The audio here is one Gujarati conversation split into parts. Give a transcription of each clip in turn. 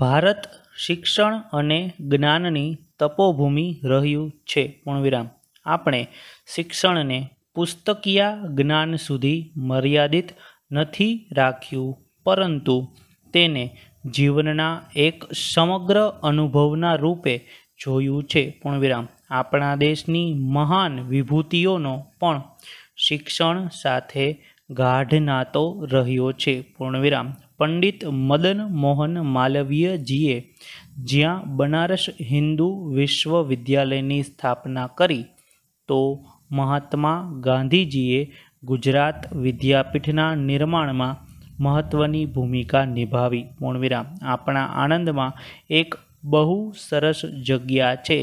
ભારત શિક્ષણ અને જ્ઞાનની તપોભૂમિ રહ્યું છે પૂર્ણવિરામ આપણે શિક્ષણને પુસ્તકીય જ્ઞાન સુધી મર્યાદિત નથી રાખ્યું પરંતુ તેને જીવનના એક સમગ્ર અનુભવના રૂપે જોયું છે પૂર્ણવિરામ આપણા દેશની મહાન વિભૂતિઓનો પણ શિક્ષણ સાથે ગાઢ નાતો રહ્યો છે પૂર્ણવિરામ પંડિત મદન મોહન માલવીયજીએ જ્યાં બનારસ હિન્દુ વિશ્વવિદ્યાલયની સ્થાપના કરી તો મહાત્મા ગાંધીજીએ ગુજરાત વિદ્યાપીઠના નિર્માણમાં મહત્ત્વની ભૂમિકા નિભાવી પૂર્ણવિરામ આપણા આણંદમાં એક બહુ સરસ જગ્યા છે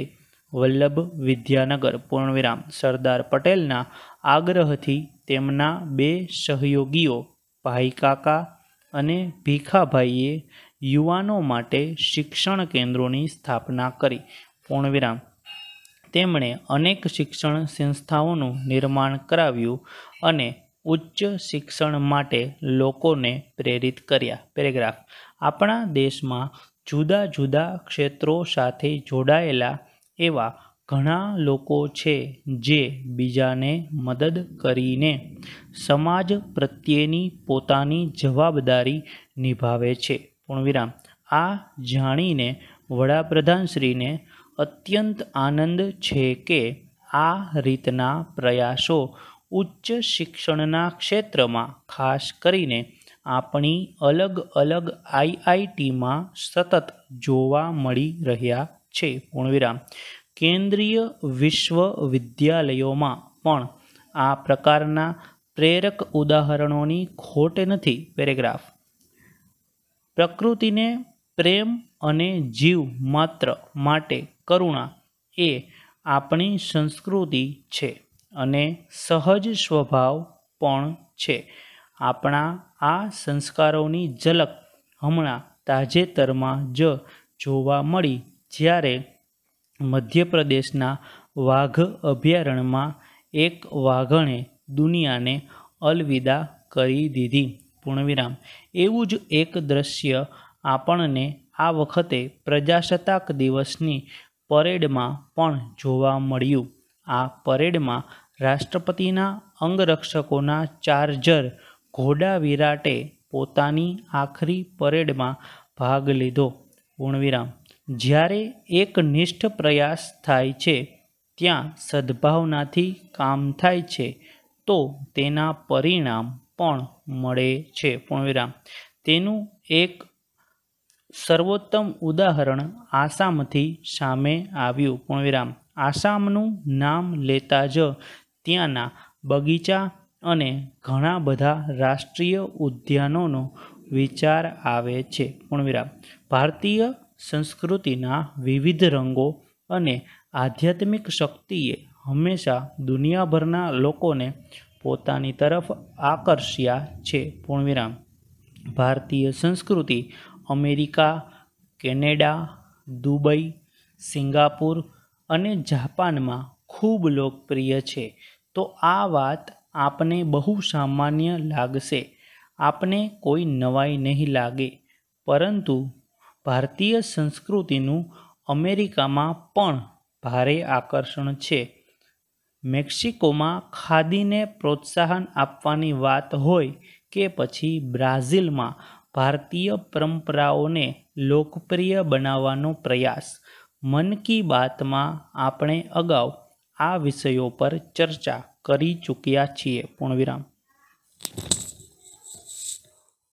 વલ્લભ વિદ્યાનગર પૂર્ણવિરામ સરદાર પટેલના આગ્રહથી તેમના બે સહયોગીઓ ભાઈ કાકા અને ભીખાભાઈએ યુવાનો માટે શિક્ષણ કેન્દ્રોની સ્થાપના કરી પૂર્ણવિરામ તેમણે અનેક શિક્ષણ સંસ્થાઓનું નિર્માણ કરાવ્યું અને ઉચ્ચ શિક્ષણ માટે લોકોને પ્રેરિત કર્યા પેરેગ્રાફ આપણા દેશમાં જુદા જુદા ક્ષેત્રો સાથે જોડાયેલા એવા ઘણા લોકો છે જે બીજાને મદદ કરીને સમાજ પ્રત્યેની પોતાની જવાબદારી નિભાવે છે પૂર્ણવિરામ આ જાણીને વડાપ્રધાનશ્રીને અત્યંત આનંદ છે કે આ રીતના પ્રયાસો ઉચ્ચ શિક્ષણના ક્ષેત્રમાં ખાસ કરીને આપણી અલગ અલગ આઈઆઈટીમાં સતત જોવા મળી રહ્યા છે પૂર્ણવિરામ કેન્દ્રીય વિશ્વવિદ્યાલયોમાં પણ આ પ્રકારના પ્રેરક ઉદાહરણોની ખોટ નથી પેરેગ્રાફ પ્રકૃતિને પ્રેમ અને જીવ માત્ર માટે કરુણા એ આપણી સંસ્કૃતિ છે અને સહજ સ્વભાવ પણ છે આપણા આ સંસ્કારોની ઝલક હમણાં તાજેતરમાં જ જોવા મળી જ્યારે મધ્યપ્રદેશના વાઘ અભયારણ્યમાં એક વાઘણે દુનિયાને અલવિદા કરી દીધી પૂર્ણવિરામ એવું જ એક દ્રશ્ય આપણને આ વખતે પ્રજાસત્તાક દિવસની પરેડમાં પણ જોવા મળ્યું આ પરેડમાં રાષ્ટ્રપતિના અંગરક્ષકોના ચાર્જર ઘોડા વિરાટે પોતાની આખરી પરેડમાં ભાગ લીધો પૂર્ણવિરામ જ્યારે એક નિષ્ઠ પ્રયાસ થાય છે ત્યાં સદ્ભાવનાથી કામ થાય છે તો તેના પરિણામ પણ મળે છે પૂર્ણવિરામ તેનું એક સર્વોત્તમ ઉદાહરણ આસામથી સામે આવ્યું પૂર્ણવિરામ આસામનું નામ લેતા જ ત્યાંના બગીચા અને ઘણા બધા રાષ્ટ્રીય ઉદ્યાનોનો વિચાર આવે છે પૂર્ણવિરામ ભારતીય સંસ્કૃતિના વિવિધ રંગો અને આધ્યાત્મિક શક્તિએ હંમેશા દુનિયાભરના લોકોને પોતાની તરફ આકર્ષ્યા છે પૂર્ણવિરામ ભારતીય સંસ્કૃતિ અમેરિકા કેનેડા દુબઈ સિંગાપુર અને જાપાનમાં ખૂબ લોકપ્રિય છે તો આ વાત આપને બહુ સામાન્ય લાગશે આપને કોઈ નવાઈ નહીં લાગે પરંતુ ભારતીય સંસ્કૃતિનું અમેરિકામાં પણ ભારે આકર્ષણ છે મેક્સિકોમાં ખાદીને પ્રોત્સાહન આપવાની વાત હોય કે પછી બ્રાઝિલમાં ભારતીય પરંપરાઓને લોકપ્રિય બનાવવાનો પ્રયાસ મન કી બાતમાં આપણે અગાઉ આ વિષયો પર ચર્ચા કરી ચૂક્યા છીએ પૂર્ણવિરામ